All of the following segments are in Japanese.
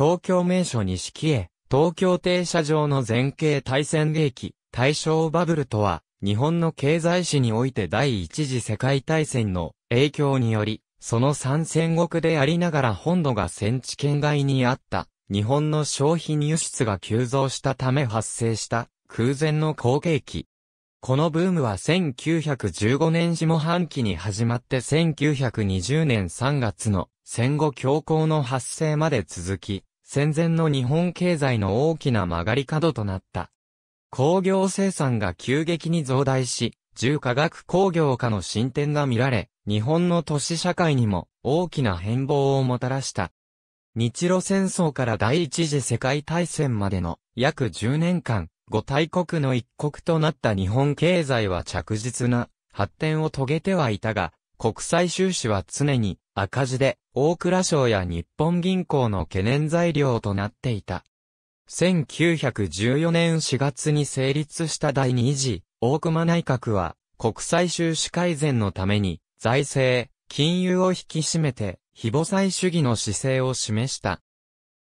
東京名所錦へ、東京停車場の前景対戦益、大正バブルとは、日本の経済史において第一次世界大戦の影響により、その参戦国でありながら本土が戦地圏外にあった、日本の商品輸出が急増したため発生した空前の好景気。このブームは1915年下半期に始まって1920年3月の戦後恐慌の発生まで続き、戦前の日本経済の大きな曲がり角となった。工業生産が急激に増大し、重化学工業化の進展が見られ、日本の都市社会にも大きな変貌をもたらした。日露戦争から第一次世界大戦までの約10年間、五大国の一国となった日本経済は着実な発展を遂げてはいたが、国際収支は常に赤字で、大蔵省や日本銀行の懸念材料となっていた。1914年4月に成立した第2次、大熊内閣は、国際収支改善のために、財政、金融を引き締めて、非母債主義の姿勢を示した。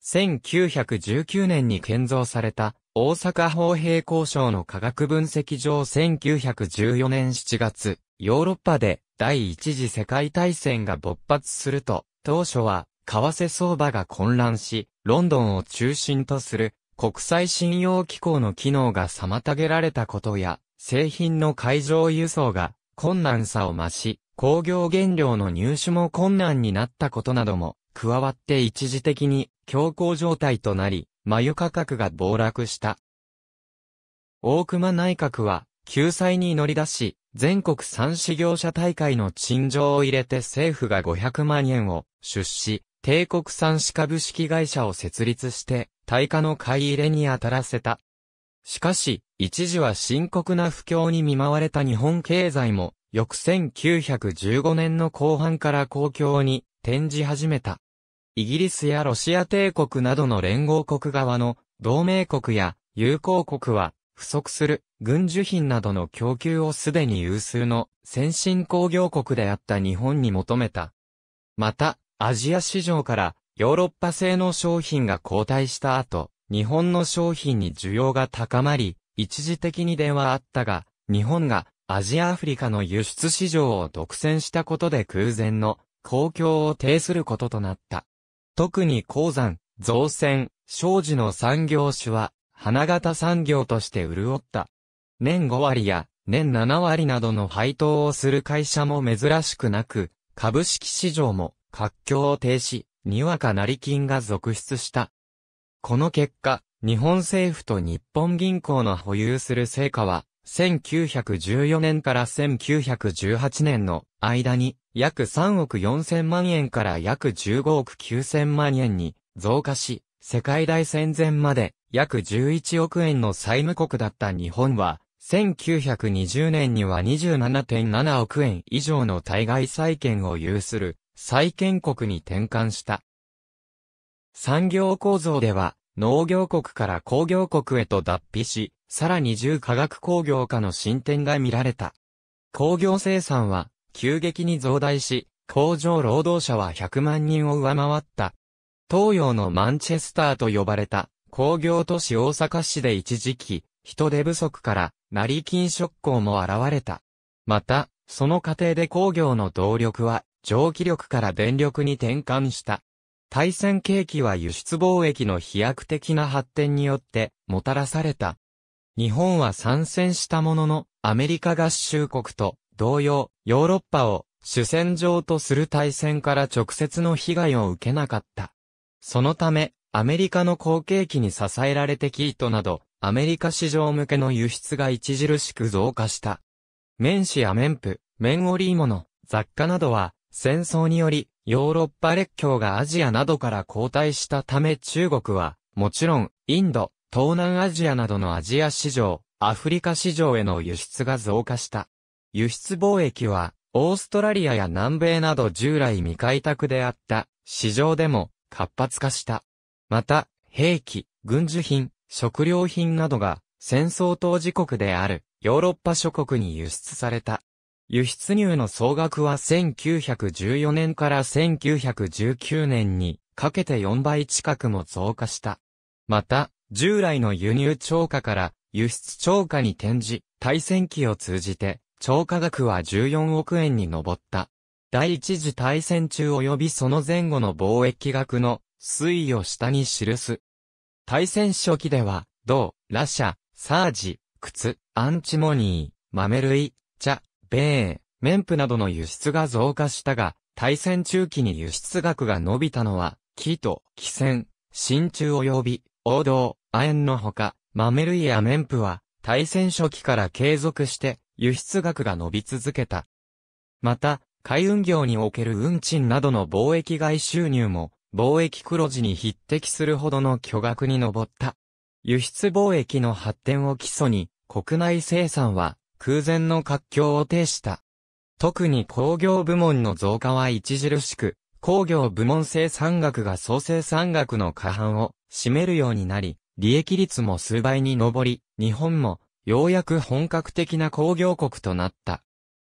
1919年に建造された、大阪法平交渉の科学分析上1914年7月、ヨーロッパで第一次世界大戦が勃発すると、当初は為替相場が混乱し、ロンドンを中心とする国際信用機構の機能が妨げられたことや、製品の海上輸送が困難さを増し、工業原料の入手も困難になったことなども加わって一時的に強行状態となり、眉価格が暴落した。大熊内閣は、救済に乗り出し、全国三事業者大会の陳情を入れて政府が500万円を出資、帝国産子株式会社を設立して、対価の買い入れに当たらせた。しかし、一時は深刻な不況に見舞われた日本経済も、翌1915年の後半から公共に転じ始めた。イギリスやロシア帝国などの連合国側の同盟国や友好国は不足する軍需品などの供給をすでに有数の先進工業国であった日本に求めた。また、アジア市場からヨーロッパ製の商品が後退した後、日本の商品に需要が高まり、一時的に電話あったが、日本がアジアアフリカの輸出市場を独占したことで空前の公共を呈することとなった。特に鉱山、造船、商事の産業種は、花形産業として潤った。年5割や年7割などの配当をする会社も珍しくなく、株式市場も活況を停止、にわか成金が続出した。この結果、日本政府と日本銀行の保有する成果は、1914年から1918年の間に約3億4000万円から約15億9000万円に増加し、世界大戦前まで約11億円の債務国だった日本は、1920年には27.7億円以上の対外債権を有する債権国に転換した。産業構造では農業国から工業国へと脱皮し、さらに重化学工業化の進展が見られた。工業生産は急激に増大し、工場労働者は100万人を上回った。東洋のマンチェスターと呼ばれた工業都市大阪市で一時期、人手不足から成金職工も現れた。また、その過程で工業の動力は蒸気力から電力に転換した。対戦景気は輸出貿易の飛躍的な発展によってもたらされた。日本は参戦したものの、アメリカ合衆国と同様、ヨーロッパを主戦場とする大戦から直接の被害を受けなかった。そのため、アメリカの後継機に支えられてキートなど、アメリカ市場向けの輸出が著しく増加した。綿紙や綿布、綿織物、雑貨などは、戦争により、ヨーロッパ列強がアジアなどから後退したため中国は、もちろん、インド、東南アジアなどのアジア市場、アフリカ市場への輸出が増加した。輸出貿易は、オーストラリアや南米など従来未開拓であった市場でも活発化した。また、兵器、軍需品、食料品などが戦争当事国であるヨーロッパ諸国に輸出された。輸出入の総額は1914年から1919年にかけて4倍近くも増加した。また、従来の輸入超過から輸出超過に転じ、対戦期を通じて、超過額は14億円に上った。第一次大戦中及びその前後の貿易額の推移を下に記す。大戦初期では、銅、ラシャ、サージ、靴、アンチモニー、豆類、茶、米、綿布などの輸出が増加したが、大戦中期に輸出額が伸びたのは、木と、汽船、真鍮及び、王道、亜鉛のほか、豆類や綿布は、大戦初期から継続して、輸出額が伸び続けた。また、海運業における運賃などの貿易外収入も、貿易黒字に匹敵するほどの巨額に上った。輸出貿易の発展を基礎に、国内生産は空前の活況を呈した。特に工業部門の増加は著しく、工業部門生産額が総生産額の過半を占めるようになり、利益率も数倍に上り、日本もようやく本格的な工業国となった。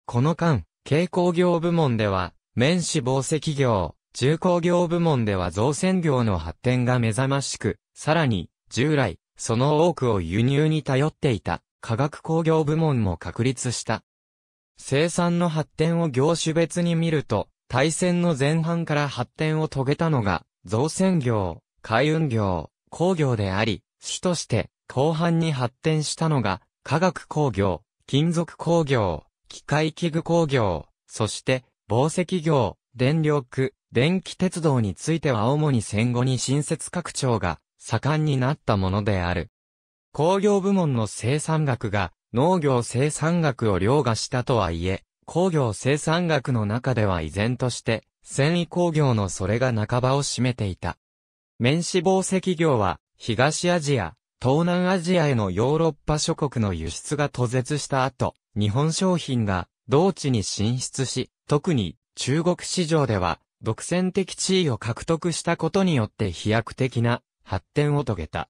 この間、軽工業部門では、面脂肪石業、重工業部門では造船業の発展が目覚ましく、さらに、従来、その多くを輸入に頼っていた、化学工業部門も確立した。生産の発展を業種別に見ると、大戦の前半から発展を遂げたのが、造船業、海運業、工業であり、主として後半に発展したのが、化学工業、金属工業、機械器具工業、そして、紡績業、電力、電気鉄道については主に戦後に新設拡張が盛んになったものである。工業部門の生産額が農業生産額を凌駕したとはいえ、工業生産学の中では依然として、繊維工業のそれが半ばを占めていた。面子紡績業は、東アジア、東南アジアへのヨーロッパ諸国の輸出が途絶した後、日本商品が同地に進出し、特に中国市場では独占的地位を獲得したことによって飛躍的な発展を遂げた。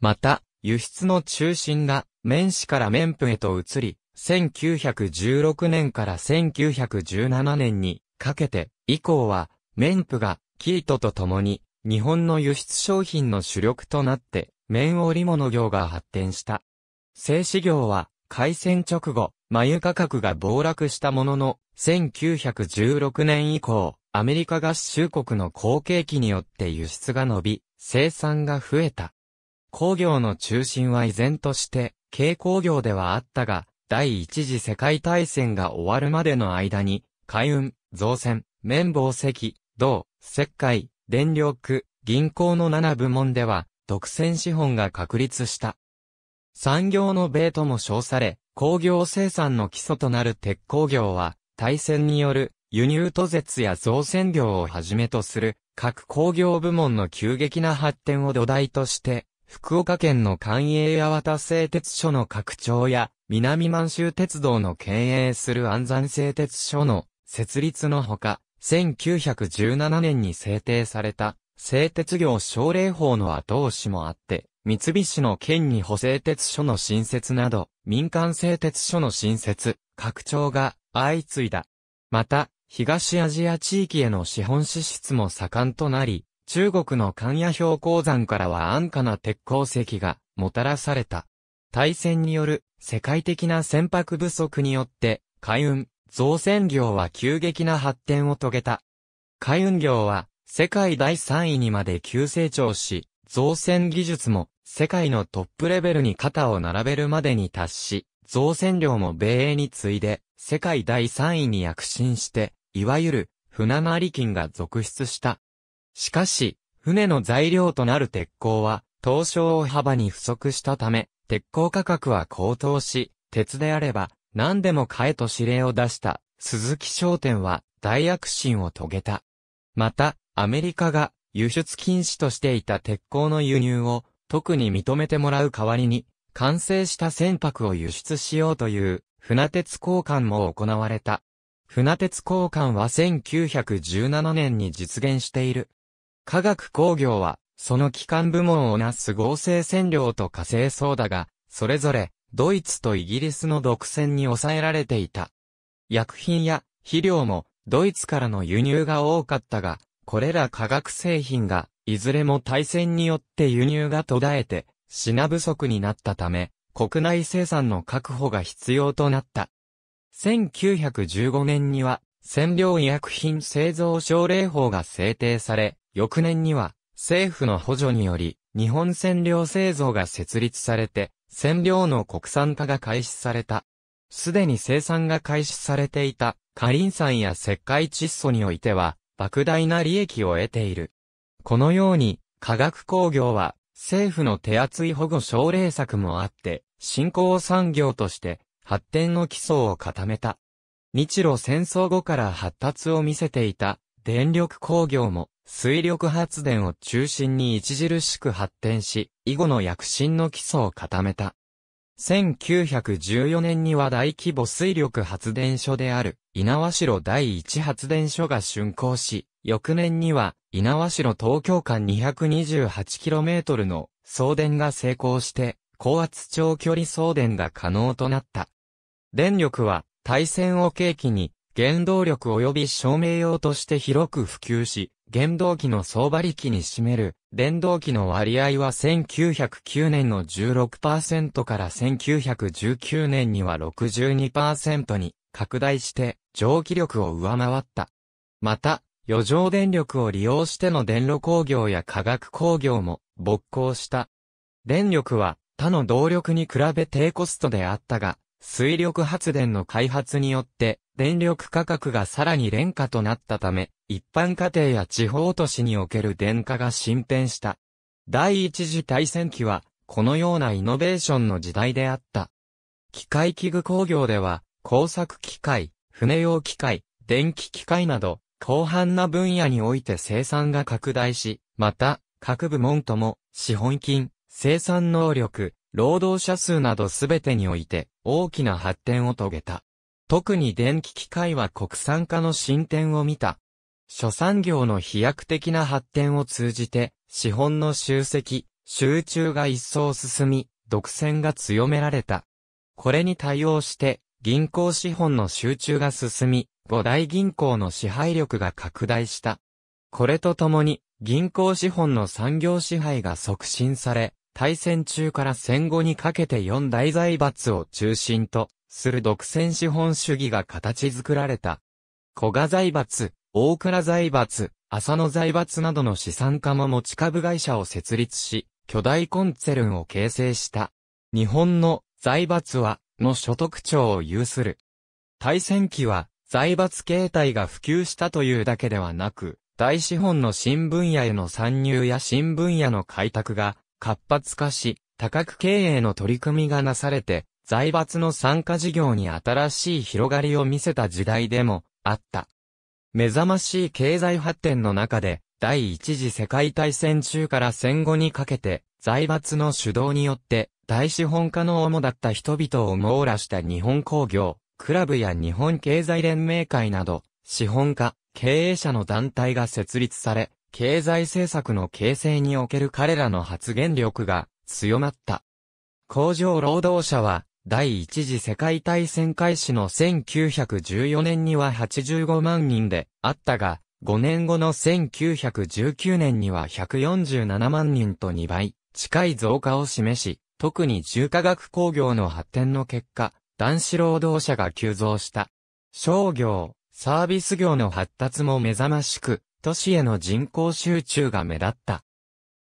また、輸出の中心が面子から綿布へと移り、1916年から1917年にかけて、以降は、綿布が、キートと共に、日本の輸出商品の主力となって、綿織物業が発展した。製紙業は、開戦直後、眉価格が暴落したものの、1916年以降、アメリカ合衆国の後継機によって輸出が伸び、生産が増えた。工業の中心は依然として、軽工業ではあったが、第一次世界大戦が終わるまでの間に、海運、造船、綿棒石、銅、石灰、電力、銀行の7部門では、独占資本が確立した。産業の米とも称され、工業生産の基礎となる鉄鋼業は、対戦による輸入途絶や造船業をはじめとする各工業部門の急激な発展を土台として福岡県の官営八幡製鉄所の拡張や、南満州鉄道の経営する安山製鉄所の設立のほか、1917年に制定された製鉄業奨励法の後押しもあって、三菱の県に補正鉄所の新設など、民間製鉄所の新設、拡張が相次いだ。また、東アジア地域への資本支出も盛んとなり、中国の関野標高山からは安価な鉄鉱石がもたらされた。大戦による世界的な船舶不足によって、海運、造船業は急激な発展を遂げた。海運業は世界第3位にまで急成長し、造船技術も世界のトップレベルに肩を並べるまでに達し、造船量も米英に次いで世界第3位に躍進して、いわゆる船回り金が続出した。しかし、船の材料となる鉄鋼は、東証大幅に不足したため、鉄鋼価格は高騰し、鉄であれば、何でも買えと指令を出した、鈴木商店は、大躍進を遂げた。また、アメリカが、輸出禁止としていた鉄鋼の輸入を、特に認めてもらう代わりに、完成した船舶を輸出しようという、船鉄交換も行われた。船鉄交換は1917年に実現している化学工業は、その機関部門をなす合成染料と化成そうだが、それぞれ、ドイツとイギリスの独占に抑えられていた。薬品や肥料も、ドイツからの輸入が多かったが、これら化学製品が、いずれも対戦によって輸入が途絶えて、品不足になったため、国内生産の確保が必要となった。1915年には、染料医薬品製造奨励法が制定され、翌年には、政府の補助により、日本占領製造が設立されて、占領の国産化が開始された。すでに生産が開始されていた、カリン酸や石灰窒素においては、莫大な利益を得ている。このように、化学工業は、政府の手厚い保護奨励策もあって、新興産業として、発展の基礎を固めた。日露戦争後から発達を見せていた電力工業も水力発電を中心に著しく発展し、以後の躍進の基礎を固めた。1914年には大規模水力発電所である、稲和城第一発電所が竣工し、翌年には、稲和城東京間 228km の送電が成功して、高圧長距離送電が可能となった。電力は、大戦を契機に、原動力及び照明用として広く普及し、原動機の相場力に占める電動機の割合は1909年の16%から1919年には62%に拡大して蒸気力を上回った。また、余剰電力を利用しての電路工業や化学工業も勃興した。電力は他の動力に比べ低コストであったが、水力発電の開発によって電力価格がさらに廉価となったため、一般家庭や地方都市における電化が進展した。第一次大戦期は、このようなイノベーションの時代であった。機械器具工業では、工作機械、船用機械、電気機械など、広範な分野において生産が拡大し、また、各部門とも、資本金、生産能力、労働者数などすべてにおいて、大きな発展を遂げた。特に電気機械は国産化の進展を見た。諸産業の飛躍的な発展を通じて、資本の集積、集中が一層進み、独占が強められた。これに対応して、銀行資本の集中が進み、五大銀行の支配力が拡大した。これとともに、銀行資本の産業支配が促進され、大戦中から戦後にかけて四大財閥を中心とする独占資本主義が形作られた。古賀財閥、大倉財閥、浅野財閥などの資産家も持ち株会社を設立し、巨大コンツェルンを形成した。日本の財閥は、の所得庁を有する。大戦期は、財閥形態が普及したというだけではなく、大資本の新分野への参入や新分野の開拓が活発化し、多角経営の取り組みがなされて、財閥の参加事業に新しい広がりを見せた時代でもあった。目覚ましい経済発展の中で、第一次世界大戦中から戦後にかけて、財閥の主導によって、大資本家の主だった人々を網羅した日本工業、クラブや日本経済連盟会など、資本家、経営者の団体が設立され、経済政策の形成における彼らの発言力が強まった。工場労働者は第一次世界大戦開始の1914年には85万人であったが、5年後の1919年には147万人と2倍近い増加を示し、特に重化学工業の発展の結果、男子労働者が急増した。商業、サービス業の発達も目覚ましく、都市への人口集中が目立った。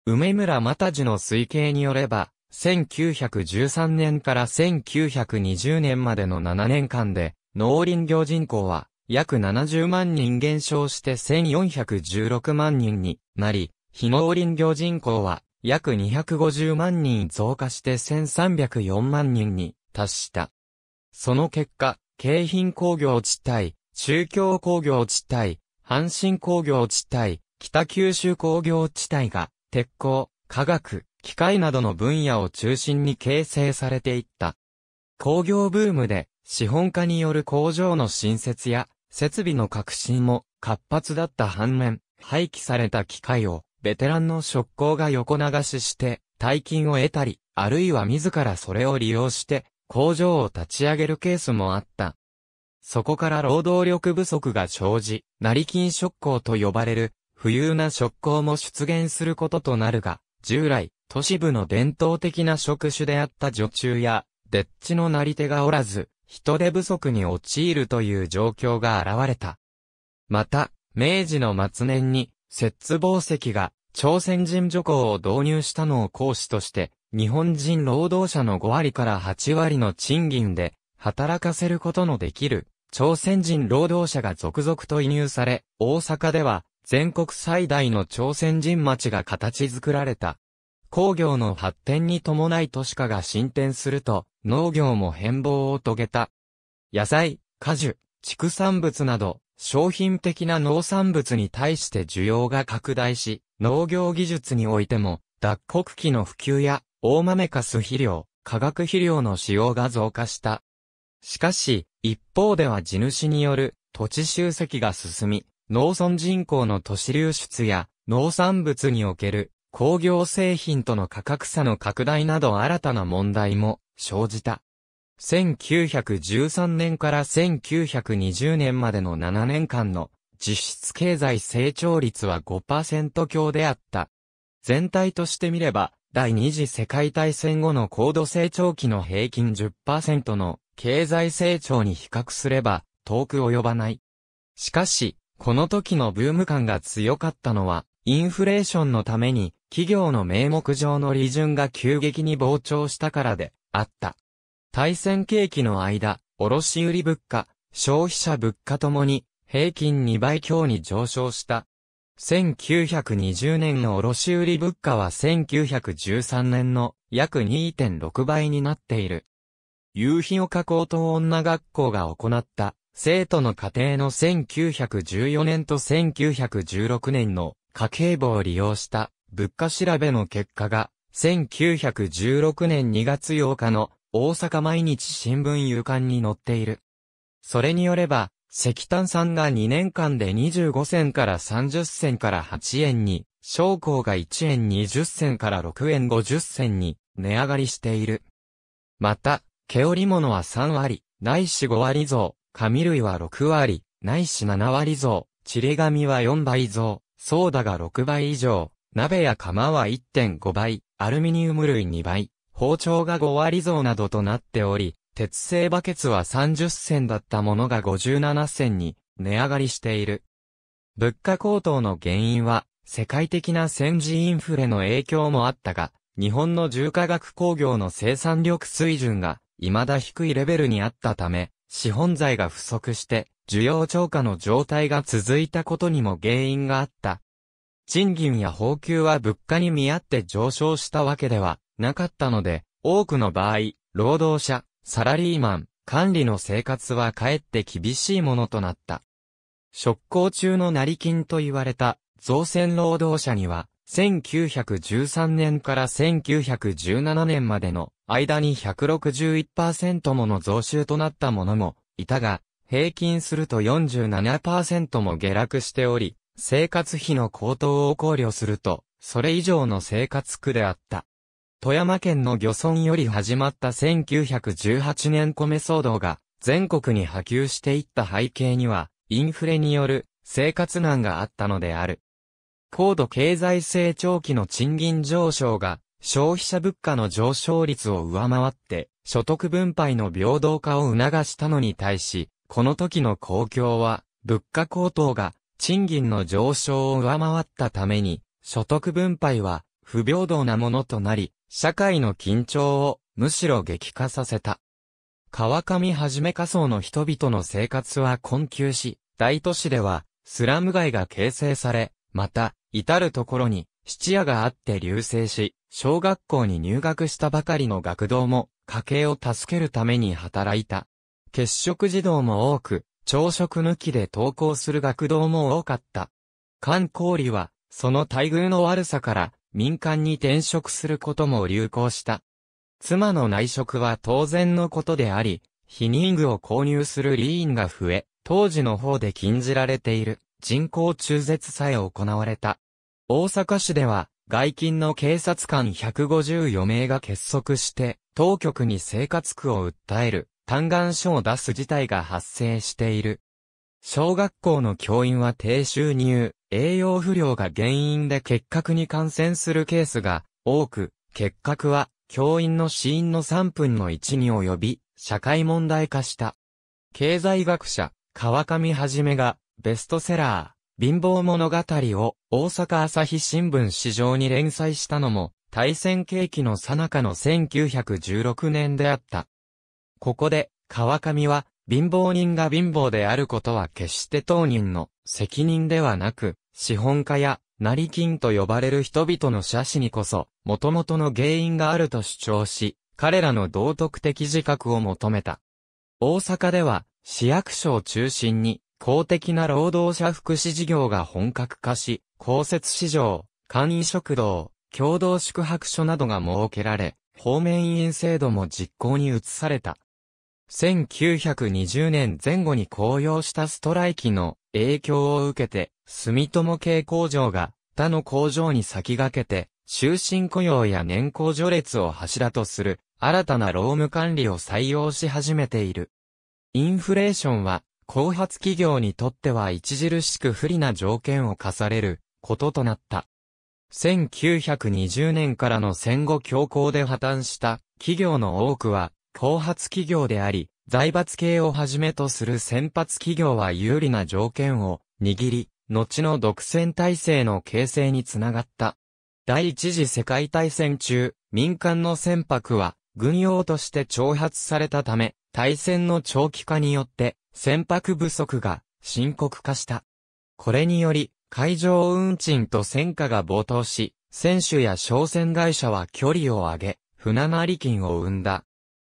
梅村又次の推計によれば、1913年から1920年までの7年間で、農林業人口は約70万人減少して1416万人になり、非農林業人口は約250万人増加して1304万人に達した。その結果、京浜工業地帯、中京工業地帯、阪神工業地帯、北九州工業地帯が、鉄鋼、化学、機械などの分野を中心に形成されていった。工業ブームで資本家による工場の新設や設備の革新も活発だった反面、廃棄された機械をベテランの職工が横流しして大金を得たり、あるいは自らそれを利用して工場を立ち上げるケースもあった。そこから労働力不足が生じ、成金職工と呼ばれる、富裕な職工も出現することとなるが、従来、都市部の伝統的な職種であった女中や、デッチのなり手がおらず、人手不足に陥るという状況が現れた。また、明治の末年に、摂津望石が、朝鮮人女工を導入したのを講師として、日本人労働者の5割から8割の賃金で、働かせることのできる、朝鮮人労働者が続々と移入され、大阪では、全国最大の朝鮮人町が形作られた。工業の発展に伴い都市化が進展すると、農業も変貌を遂げた。野菜、果樹、畜産物など、商品的な農産物に対して需要が拡大し、農業技術においても、脱穀機の普及や、大豆かす肥料、化学肥料の使用が増加した。しかし、一方では地主による土地集積が進み、農村人口の都市流出や農産物における工業製品との価格差の拡大など新たな問題も生じた。1913年から1920年までの7年間の実質経済成長率は5%強であった。全体として見れば、第二次世界大戦後の高度成長期の平均10%の経済成長に比較すれば遠く及ばない。しかし、この時のブーム感が強かったのは、インフレーションのために企業の名目上の利潤が急激に膨張したからであった。対戦景気の間、卸売物価、消費者物価ともに平均2倍強に上昇した。1920年の卸売物価は1913年の約2.6倍になっている。夕日を加工と女学校が行った生徒の家庭の1914年と1916年の家計簿を利用した物価調べの結果が、1916年2月8日の大阪毎日新聞夕刊に載っている。それによれば、石炭産が2年間で25銭から30銭から8円に、商工が1円20銭から6円50銭に値上がりしている。また、毛織物は3割、ないし5割増、紙類は6割、ないし7割増、ちり紙は4倍増、ソーダが6倍以上、鍋や釜は1.5倍、アルミニウム類2倍、包丁が5割増などとなっており、鉄製バケツは30銭だったものが57銭に値上がりしている。物価高騰の原因は、世界的な戦時インフレの影響もあったが、日本の重化学工業の生産力水準が、未だ低いレベルにあったため、資本財が不足して、需要超過の状態が続いたことにも原因があった賃金や報給は物価に見合って上昇したわけではなかったので、多くの場合、労働者、サラリーマン、管理の生活はかえって厳しいものとなった。職工中の成金と言われた造船労働者には、1913年から1917年までの間に161%もの増収となった者もいたが、平均すると47%も下落しており、生活費の高騰を考慮すると、それ以上の生活苦であった。富山県の漁村より始まった1918年米騒動が全国に波及していった背景には、インフレによる生活難があったのである。高度経済成長期の賃金上昇が消費者物価の上昇率を上回って所得分配の平等化を促したのに対し、この時の公共は物価高騰が賃金の上昇を上回ったために、所得分配は不平等なものとなり、社会の緊張をむしろ激化させた。川上はじめ仮想の人々の生活は困窮し、大都市ではスラム街が形成され、また、至るところに質屋があって流星し、小学校に入学したばかりの学童も家計を助けるために働いた。欠食児童も多く、朝食抜きで登校する学童も多かった。観光理は、その待遇の悪さから民間に転職することも流行した。妻の内職は当然のことであり、避妊具を購入するリーンが増え、当時の方で禁じられている人工中絶さえ行われた。大阪市では、外勤の警察官154名が結束して、当局に生活苦を訴える嘆願書を出す事態が発生している。小学校の教員は低収入、栄養不良が原因で結核に感染するケースが多く、結核は教員の死因の3分の1に及び、社会問題化した。経済学者、川上はじめが、ベストセラー、貧乏物語を大阪朝日新聞市場に連載したのも、対戦景気の最中の1916年であった。ここで、川上は、貧乏人が貧乏であることは決して当人の責任ではなく、資本家や、成金と呼ばれる人々の写真にこそ、元々の原因があると主張し、彼らの道徳的自覚を求めた。大阪では、市役所を中心に、公的な労働者福祉事業が本格化し、公設市場、簡易食堂、共同宿泊所などが設けられ、方面委員制度も実行に移された。1920年前後に高揚したストライキの影響を受けて、住友系工場が他の工場に先駆けて、終身雇用や年功序列を柱とする新たな労務管理を採用し始めている。インフレーションは、後発企業にとっては著しく不利な条件を課されることとなった。1920年からの戦後強行で破綻した企業の多くは後発企業であり、財閥系をはじめとする先発企業は有利な条件を握り、後の独占体制の形成につながった。第一次世界大戦中、民間の船舶は軍用として挑発されたため、対戦の長期化によって船舶不足が深刻化した。これにより、海上運賃と戦火が暴騰し、船主や商船会社は距離を上げ、船成金を生んだ。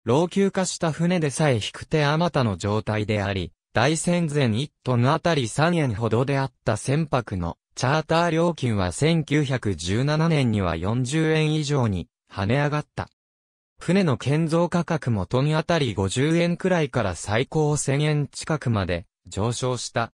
老朽化した船でさえ引く手あまたの状態であり、大戦前1トンあたり3円ほどであった船舶のチャーター料金は1917年には40円以上に跳ね上がった。船の建造価格もトンあたり50円くらいから最高1000円近くまで上昇した。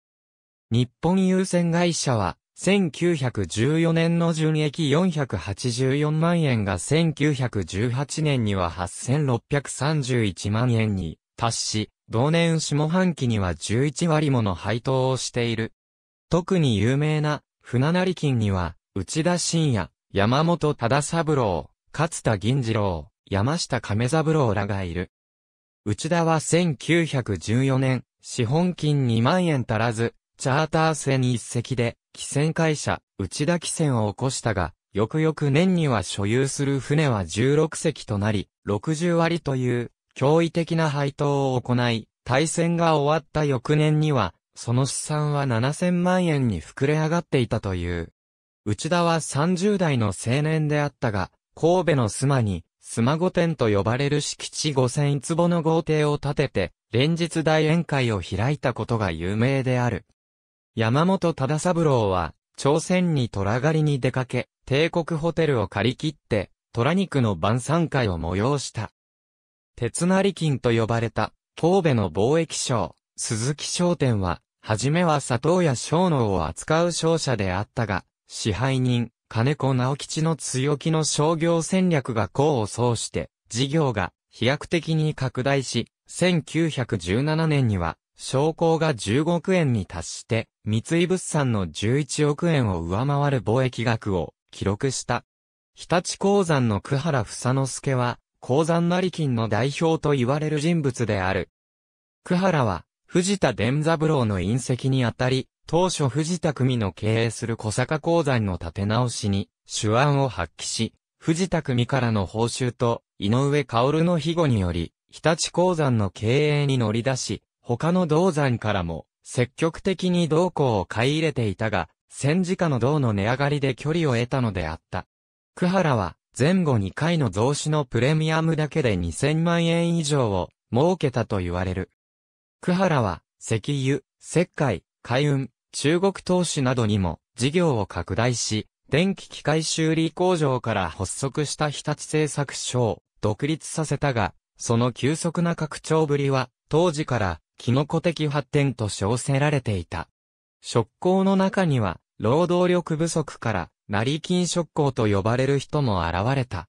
日本郵船会社は1914年の純益484万円が1918年には8631万円に達し、同年下半期には11割もの配当をしている。特に有名な船成金には、内田信也、山本忠三郎、勝田銀次郎、山下亀三郎らがいる。内田は1914年、資本金2万円足らず、チャーター船一隻で、汽船会社、内田汽船を起こしたが、翌々年には所有する船は16隻となり、60割という驚異的な配当を行い、対戦が終わった翌年には、その資産は7000万円に膨れ上がっていたという。内田は30代の青年であったが、神戸の須磨に、須磨御殿と呼ばれる敷地5000坪の豪邸を建てて、連日大宴会を開いたことが有名である。山本忠三郎は、朝鮮に虎狩りに出かけ、帝国ホテルを借り切って、虎肉の晩餐会を催した。鉄成金と呼ばれた、神戸の貿易商、鈴木商店は、はじめは佐藤や小能を扱う商社であったが、支配人、金子直吉の強気の商業戦略が功を奏して、事業が飛躍的に拡大し、1917年には商工が15億円に達して、三井物産の11億円を上回る貿易額を記録した。日立鉱山の久原房之助は、鉱山成金の代表と言われる人物である。久原は、藤田伝三郎の隕石にあたり、当初藤田組の経営する小坂鉱山の立て直しに手腕を発揮し、藤田組からの報酬と井上薫の庇護により、日立鉱山の経営に乗り出し、他の銅山からも、積極的に銅鉱を買い入れていたが、戦時下の銅の値上がりで距離を得たのであった。久原は、前後2回の増資のプレミアムだけで2000万円以上を、儲けたと言われる。久原は、石油、石灰、海運、中国投資などにも、事業を拡大し、電気機械修理工場から発足した日立製作所を独立させたが、その急速な拡張ぶりは、当時からキノコ的発展と称せられていた。職工の中には、労働力不足から、成金職工と呼ばれる人も現れた。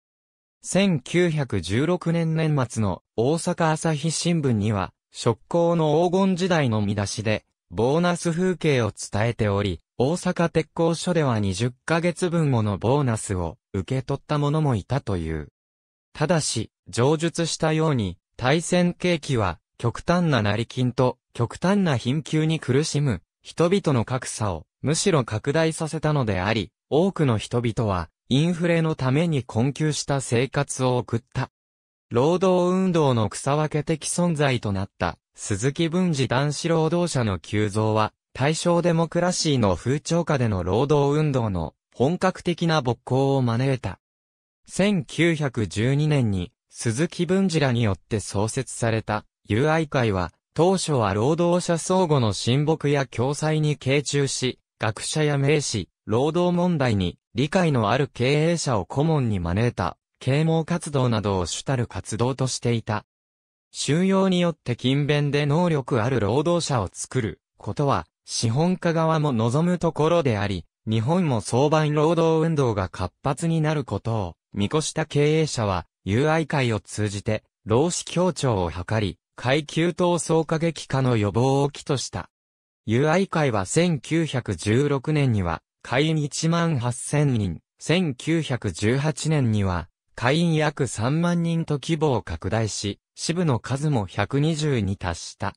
1916年年末の大阪朝日新聞には、職工の黄金時代の見出しで、ボーナス風景を伝えており、大阪鉄工所では20ヶ月分ものボーナスを受け取った者もいたという。ただし、上述したように、対戦景気は極端な成金と極端な貧窮に苦しむ人々の格差をむしろ拡大させたのであり、多くの人々はインフレのために困窮した生活を送った。労働運動の草分け的存在となった鈴木文治男子労働者の急増は大正デモクラシーの風潮下での労働運動の本格的な勃興を招いた。1912年に鈴木文治らによって創設された友愛会は、当初は労働者相互の親睦や共済に傾注し、学者や名士、労働問題に理解のある経営者を顧問に招いた、啓蒙活動などを主たる活動としていた。収容によって勤勉で能力ある労働者を作ることは、資本家側も望むところであり、日本も相場労働運動が活発になることを見越した経営者は、友愛会を通じて、労使協調を図り、階級闘争過激化の予防を起とした。友愛会は1916年には会員1万8000人、1918年には会員約3万人と規模を拡大し、支部の数も120に達した。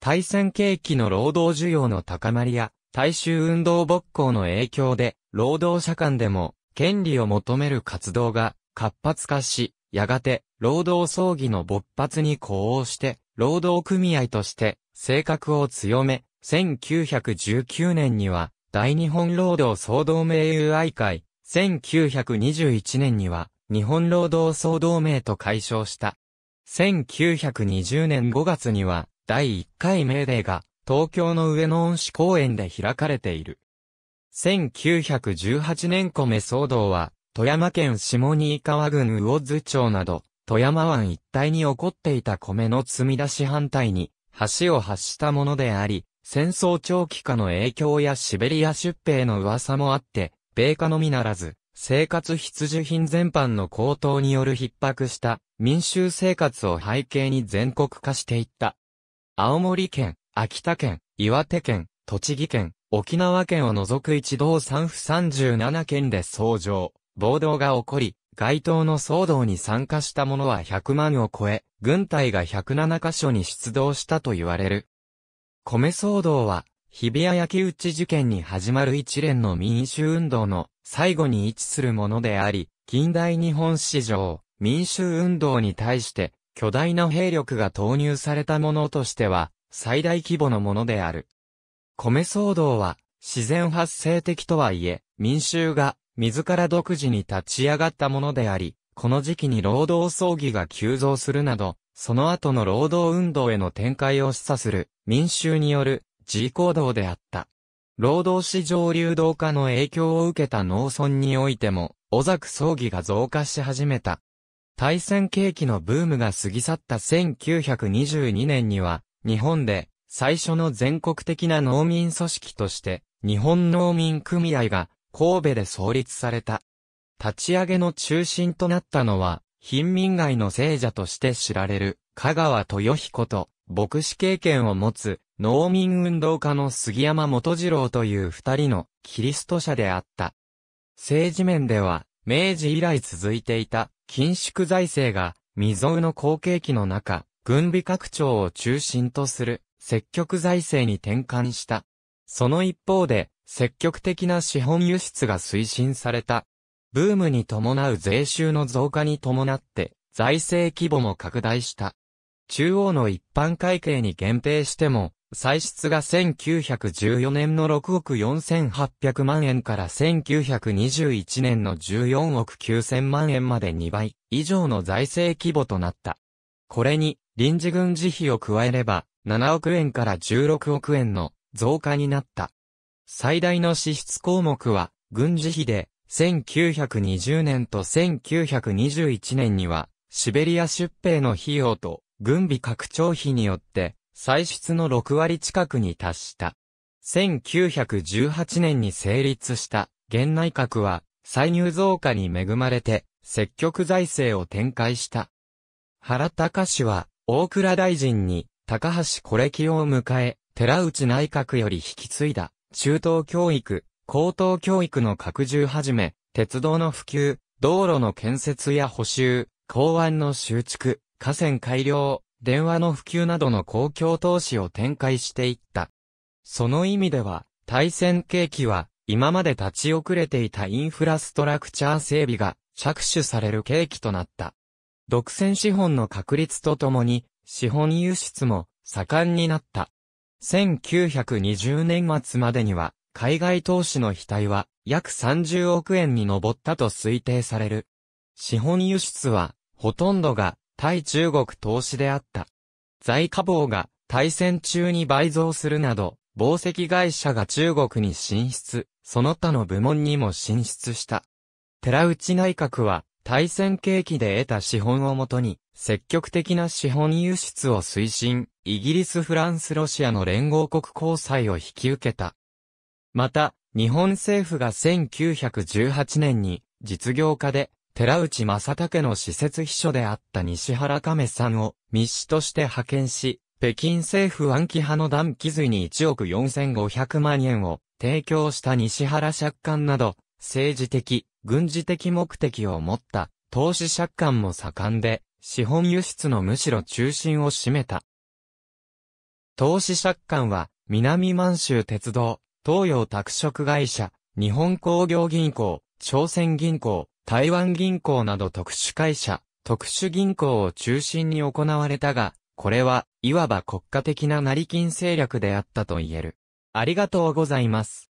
対戦景気の労働需要の高まりや、大衆運動勃興の影響で、労働者間でも、権利を求める活動が活発化し、やがて、労働争議の勃発に呼応して、労働組合として、性格を強め、1919年には、大日本労働総同盟友愛会、1921年には、日本労働総同盟と解消した。1920年5月には、第1回命令が、東京の上野恩師公園で開かれている。1918年米騒動は、富山県下新川郡魚津町など、富山湾一帯に起こっていた米の積み出し反対に、橋を発したものであり、戦争長期化の影響やシベリア出兵の噂もあって、米化のみならず、生活必需品全般の高騰による逼迫した民衆生活を背景に全国化していった。青森県、秋田県、岩手県、栃木県、沖縄県を除く一道三府十七県で相乗、暴動が起こり、街頭の騒動に参加した者は100万を超え、軍隊が107カ所に出動したと言われる。米騒動は、日比谷焼きち事件に始まる一連の民主運動の最後に位置するものであり、近代日本史上、民衆運動に対して巨大な兵力が投入されたものとしては、最大規模のものである。米騒動は、自然発生的とはいえ、民衆が自ら独自に立ち上がったものであり、この時期に労働争議が急増するなど、その後の労働運動への展開を示唆する民衆による自治行動であった。労働市場流動化の影響を受けた農村においても、小崎葬儀が増加し始めた。対戦景気のブームが過ぎ去った1922年には、日本で最初の全国的な農民組織として、日本農民組合が神戸で創立された。立ち上げの中心となったのは、貧民街の聖者として知られる、香川豊彦と、牧師経験を持つ、農民運動家の杉山元次郎という二人の、キリスト者であった。政治面では、明治以来続いていた、緊縮財政が、未曾有の後継期の中、軍備拡張を中心とする、積極財政に転換した。その一方で、積極的な資本輸出が推進された。ブームに伴う税収の増加に伴って、財政規模も拡大した。中央の一般会計に限定しても、歳出が1914年の6億4800万円から1921年の14億9000万円まで2倍以上の財政規模となった。これに臨時軍事費を加えれば7億円から16億円の増加になった。最大の支出項目は、軍事費で、1920年と1921年には、シベリア出兵の費用と、軍備拡張費によって、歳出の6割近くに達した。1918年に成立した、現内閣は、歳入増加に恵まれて、積極財政を展開した。原隆氏は、大倉大臣に、高橋惚レを迎え、寺内内閣より引き継いだ。中等教育、高等教育の拡充はじめ、鉄道の普及、道路の建設や補修、港湾の修築、河川改良、電話の普及などの公共投資を展開していった。その意味では、対戦景気は、今まで立ち遅れていたインフラストラクチャー整備が着手される契機となった。独占資本の確立とともに、資本輸出も盛んになった。1920年末までには、海外投資の額は約30億円に上ったと推定される。資本輸出は、ほとんどが対中国投資であった。在家房が対戦中に倍増するなど、紡績会社が中国に進出、その他の部門にも進出した。寺内内閣は、対戦契機で得た資本をもとに、積極的な資本輸出を推進、イギリス・フランス・ロシアの連合国交際を引き受けた。また、日本政府が1918年に実業家で寺内正武の施設秘書であった西原亀さんを密使として派遣し、北京政府暗記派の断記髄に1億4500万円を提供した西原借款など、政治的、軍事的目的を持った投資借款も盛んで、資本輸出のむしろ中心を占めた。投資借款は、南満州鉄道、東洋拓殖会社、日本工業銀行、朝鮮銀行、台湾銀行など特殊会社、特殊銀行を中心に行われたが、これは、いわば国家的な成金政略であったと言える。ありがとうございます。